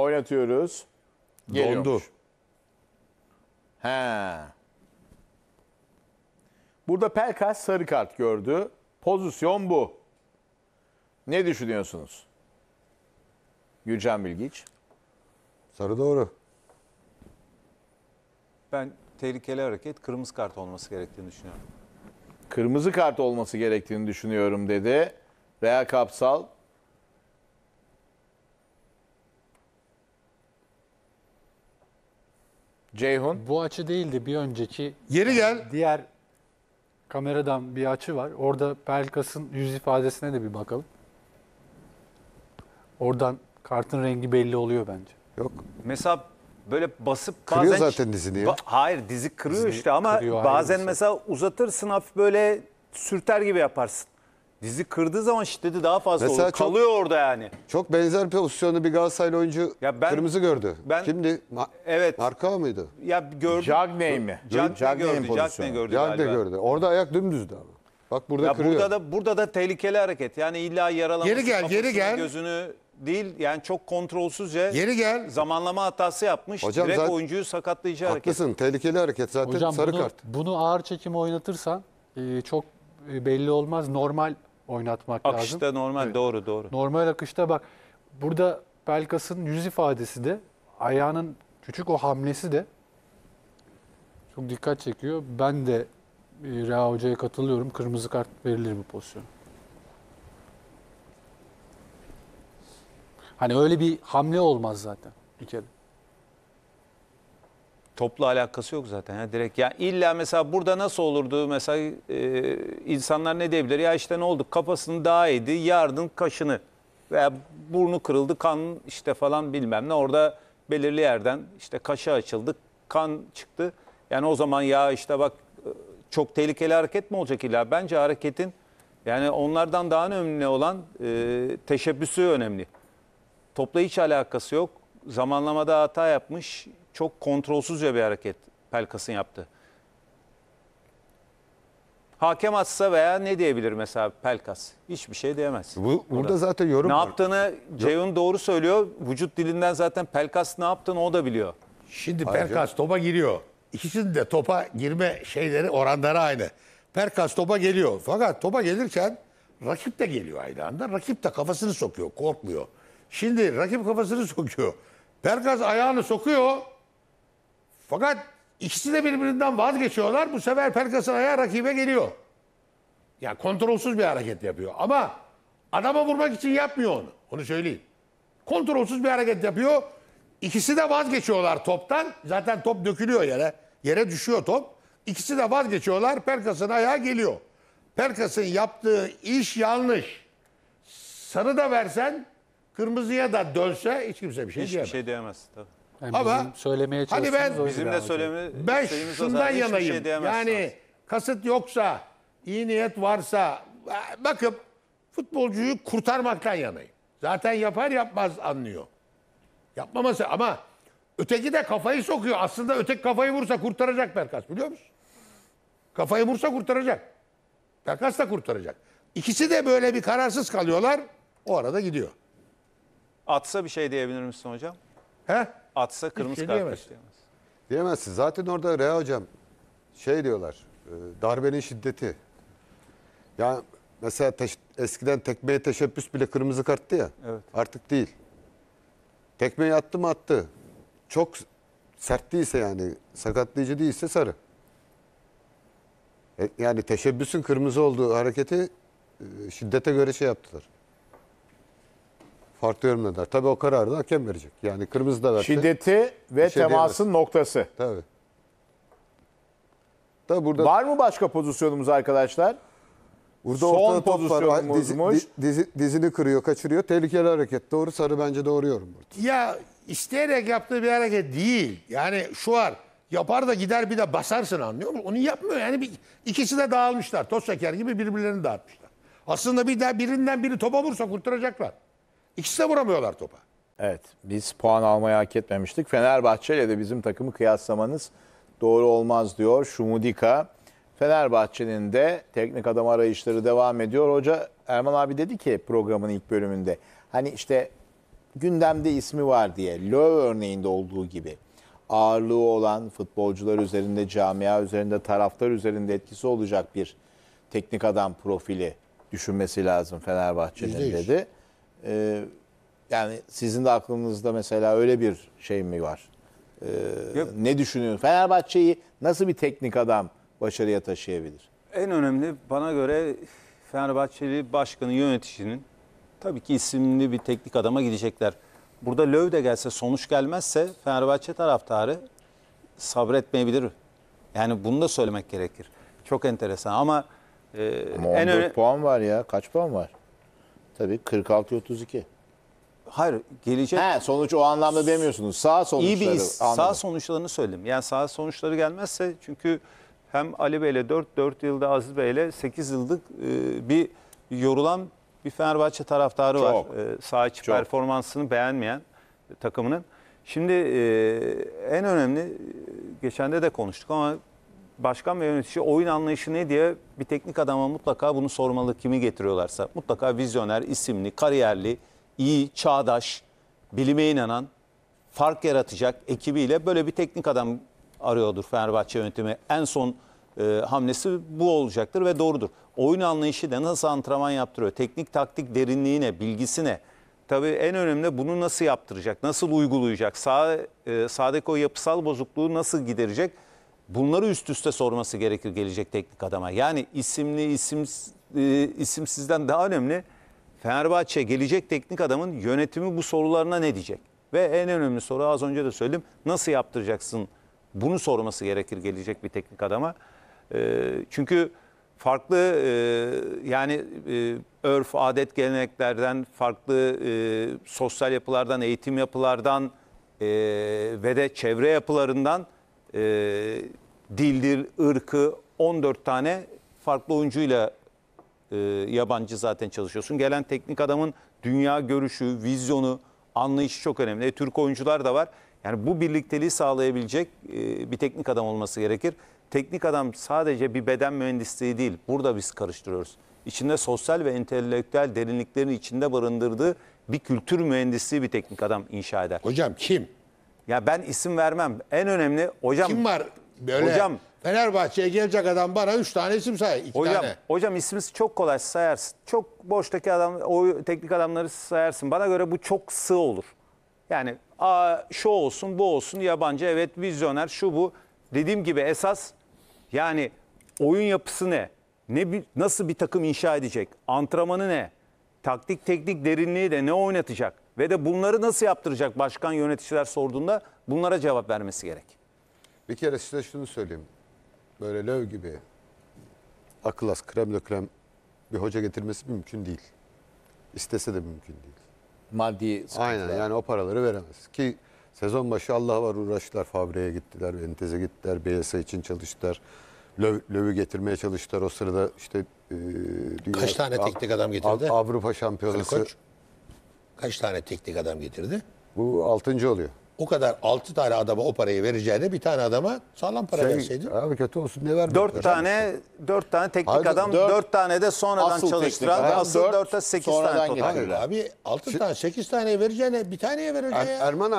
Oynatıyoruz. Geliyormuş. Dondu. He. Burada Pelkas sarı kart gördü. Pozisyon bu. Ne düşünüyorsunuz? Gülcan Bilgiç. Sarı doğru. Ben tehlikeli hareket kırmızı kart olması gerektiğini düşünüyorum. Kırmızı kart olması gerektiğini düşünüyorum dedi. Rea Kapsal Ceyhun. Bu açı değildi bir önceki. Yeri gel. Diğer kameradan bir açı var. Orada Pelkas'ın yüz ifadesine de bir bakalım. Oradan kartın rengi belli oluyor bence. Yok. Mesela böyle basıp Kırıyor bazen... zaten dizini ya. Ba- Hayır dizi kırıyor Dizini işte ama kırıyor, bazen mesela uzatırsın hafif böyle sürter gibi yaparsın. Dizi kırdığı zaman şiddeti daha fazla Mesela olur. çok- Kalıyor orada yani. Çok benzer pozisyonda bir Galatasaraylı oyuncu Ya ben- kırmızı gördü. ben- Kimdi? Ma- Evet. Marka mıydı? Ya gördüm. Cagney mi? Cagney gördü. Cagney gördü gördü. Orada ayak dümdüzdü ama. Bak burada Ya kırıyor. burada da burada da tehlikeli hareket. Yani illa yaralaması Geri gel, geri gel. gözünü değil yani çok kontrolsüzce Yeri gel. zamanlama hatası yapmış. Hocam Direkt zaten- oyuncuyu sakatlayıcı hareket. Haklısın. Tehlikeli hareket zaten Hocam sarı bunu, kart. bunu ağır çekim oynatırsan e, çok e, belli olmaz. Normal oynatmak akışta lazım. Akışta normal evet. doğru doğru. Normal akışta bak burada Pelkas'ın yüz ifadesi de ayağının küçük o hamlesi de çok dikkat çekiyor. Ben de e, Rea Hoca'ya katılıyorum. Kırmızı kart verilir bu pozisyon. Hani öyle bir hamle olmaz zaten bir kere topla alakası yok zaten. Ya direkt ya illa mesela burada nasıl olurdu mesela e, insanlar ne diyebilir? Ya işte ne oldu? Kafasını daha eğdi, yardın kaşını veya burnu kırıldı, kan işte falan bilmem ne. Orada belirli yerden işte kaşı açıldı, kan çıktı. Yani o zaman ya işte bak çok tehlikeli hareket mi olacak illa? Bence hareketin yani onlardan daha önemli olan e, teşebbüsü önemli. Topla hiç alakası yok. Zamanlamada hata yapmış çok kontrolsüzce bir hareket Pelkas'ın yaptı. Hakem atsa veya ne diyebilir mesela Pelkas? Hiçbir şey diyemez. Bu, burada, burada zaten yorum ne var. Ne yaptığını Ceyhun doğru söylüyor. Vücut dilinden zaten Pelkas ne yaptığını o da biliyor. Şimdi Hayır, Pelkas topa giriyor. İkisinin de topa girme şeyleri oranları aynı. Pelkas topa geliyor. Fakat topa gelirken rakip de geliyor aynı anda. Rakip de kafasını sokuyor, korkmuyor. Şimdi rakip kafasını sokuyor. Pelkas ayağını sokuyor. Fakat ikisi de birbirinden vazgeçiyorlar. Bu sefer Perkasaray'a rakibe geliyor. Yani kontrolsüz bir hareket yapıyor. Ama adama vurmak için yapmıyor onu. Onu söyleyeyim. Kontrolsüz bir hareket yapıyor. İkisi de vazgeçiyorlar toptan. Zaten top dökülüyor yere. Yere düşüyor top. İkisi de vazgeçiyorlar. Perkas'ın ayağı geliyor. Perkas'ın yaptığı iş yanlış. Sarı da versen, kırmızıya da dönse hiç kimse bir şey hiç diyemez. Hiçbir şey diyemez tabii. Yani Ama söylemeye hani ben bizim de söyleme ben şundan şey yanayım. Şey yani kasıt yoksa, iyi niyet varsa e, bakıp futbolcuyu kurtarmaktan yanayım. Zaten yapar yapmaz anlıyor. Yapmaması ama öteki de kafayı sokuyor. Aslında öteki kafayı vursa kurtaracak berkas, biliyor musun? Kafayı vursa kurtaracak. Berkas da kurtaracak. İkisi de böyle bir kararsız kalıyorlar. O arada gidiyor. Atsa bir şey diyebilir misin hocam? He? Atsa kırmızı şey kart diyemez. diyemez. Diyemezsin. Zaten orada Rea hocam şey diyorlar. E, darbenin şiddeti. Yani mesela teş, eskiden tekmeye teşebbüs bile kırmızı karttı ya. Evet. Artık değil. Tekmeyi attı mı attı. Çok sert değilse yani sakatlayıcı değilse sarı. E, yani teşebbüsün kırmızı olduğu hareketi e, şiddete göre şey yaptılar farklı yorumladılar. Tabii o kararı da hakem verecek. Yani kırmızı da verse. Şiddeti şey ve şey temasın diyemez. noktası. Tabii. Tabii burada Var mı başka pozisyonumuz arkadaşlar? Burada Son pozisyonumuzmuş. dizi, dizini kırıyor, kaçırıyor. Tehlikeli hareket. Doğru sarı bence doğru yorum burada. Ya isteyerek yaptığı bir hareket değil. Yani şu var. Yapar da gider bir de basarsın anlıyor musun? Onu yapmıyor. Yani bir, ikisi de dağılmışlar. Toz şeker gibi birbirlerini dağıtmışlar. Aslında bir de birinden biri topa vursa kurtaracaklar. İkisi de vuramıyorlar topa. Evet biz puan almayı hak etmemiştik. Fenerbahçe ile de bizim takımı kıyaslamanız doğru olmaz diyor Şumudika. Fenerbahçe'nin de teknik adam arayışları devam ediyor. Hoca Erman abi dedi ki programın ilk bölümünde hani işte gündemde ismi var diye Löw örneğinde olduğu gibi ağırlığı olan futbolcular üzerinde, camia üzerinde, taraftar üzerinde etkisi olacak bir teknik adam profili düşünmesi lazım Fenerbahçe'nin dedi e, yani sizin de aklınızda mesela öyle bir şey mi var? E, ne düşünüyorsunuz? Fenerbahçe'yi nasıl bir teknik adam başarıya taşıyabilir? En önemli bana göre Fenerbahçeli başkanı yöneticinin tabii ki isimli bir teknik adama gidecekler. Burada Löw de gelse sonuç gelmezse Fenerbahçe taraftarı sabretmeyebilir. Yani bunu da söylemek gerekir. Çok enteresan ama, e, Ama en 14 öne- puan var ya. Kaç puan var? Tabii 46-32. Hayır gelecek. He, sonuç o anlamda demiyorsunuz. Sağ sonuçları. İyi bir sağ sonuçlarını söyleyeyim. Yani sağ sonuçları gelmezse çünkü hem Ali Bey'le 4, 4 yılda Aziz Bey'le 8 yıllık e, bir yorulan bir Fenerbahçe taraftarı Çok. var. E, sağ içi Çok. performansını beğenmeyen takımının. Şimdi e, en önemli e, geçen de de konuştuk ama başkan ve yönetici oyun anlayışı ne diye bir teknik adama mutlaka bunu sormalı kimi getiriyorlarsa. Mutlaka vizyoner, isimli, kariyerli, iyi, çağdaş, bilime inanan, fark yaratacak ekibiyle böyle bir teknik adam arıyordur Fenerbahçe yönetimi. En son e, hamlesi bu olacaktır ve doğrudur. Oyun anlayışı da nasıl antrenman yaptırıyor? Teknik taktik derinliğine, bilgisine. Tabii en önemli bunu nasıl yaptıracak, nasıl uygulayacak, sağ, e, sağdaki o yapısal bozukluğu nasıl giderecek? bunları üst üste sorması gerekir gelecek teknik adama. Yani isimli isim e, isimsizden daha önemli Fenerbahçe gelecek teknik adamın yönetimi bu sorularına ne diyecek? Ve en önemli soru az önce de söyledim nasıl yaptıracaksın bunu sorması gerekir gelecek bir teknik adama. E, çünkü farklı e, yani örf, adet, geleneklerden, farklı sosyal yapılardan, eğitim yapılardan ve de çevre yapılarından e, dildir, ırkı 14 tane farklı oyuncuyla e, yabancı zaten çalışıyorsun. Gelen teknik adamın dünya görüşü, vizyonu, anlayışı çok önemli. E, Türk oyuncular da var. Yani bu birlikteliği sağlayabilecek e, bir teknik adam olması gerekir. Teknik adam sadece bir beden mühendisliği değil. Burada biz karıştırıyoruz. İçinde sosyal ve entelektüel derinliklerin içinde barındırdığı bir kültür mühendisliği bir teknik adam inşa eder. Hocam kim? Ya ben isim vermem. En önemli hocam. Kim var böyle? Hocam Fenerbahçe'ye gelecek adam bana 3 tane isim say. Iki hocam, tane. hocam ismimiz çok kolay sayarsın. Çok boştaki adam, o teknik adamları sayarsın. Bana göre bu çok sığ olur. Yani a, şu olsun, bu olsun, yabancı evet, vizyoner, şu bu. Dediğim gibi esas yani oyun yapısı ne? ne nasıl bir takım inşa edecek? Antrenmanı ne? Taktik teknik derinliği de ne oynatacak? Ve de bunları nasıl yaptıracak başkan yöneticiler sorduğunda bunlara cevap vermesi gerek. Bir kere size şunu söyleyeyim. Böyle löv gibi akılas as krem bir hoca getirmesi mümkün değil. İstese de mümkün değil. Maddi Aynen yani o paraları veremez. Ki sezon başı Allah var uğraştılar. Fabrikaya gittiler, Entez'e gittiler, BSA için çalıştılar. Löv, lövü getirmeye çalıştılar. O sırada işte e, dünya, Kaç tane teknik adam getirdi? Avrupa Şampiyonası. Kılıkoç? Hani kaç tane teknik adam getirdi? Bu altıncı oluyor. O kadar altı tane adama o parayı vereceğine bir tane adama sağlam para şey, verseydin. Abi kötü olsun ne vermiyor? Dört tane dört tane teknik Hayır, adam, dört, dört tane de sonradan asıl çalıştıran, teknik, asıl dörtte sekiz tane Hayır abi altı şey- tane sekiz tane vereceğine bir taneye vereceğine. Er, Erman abi.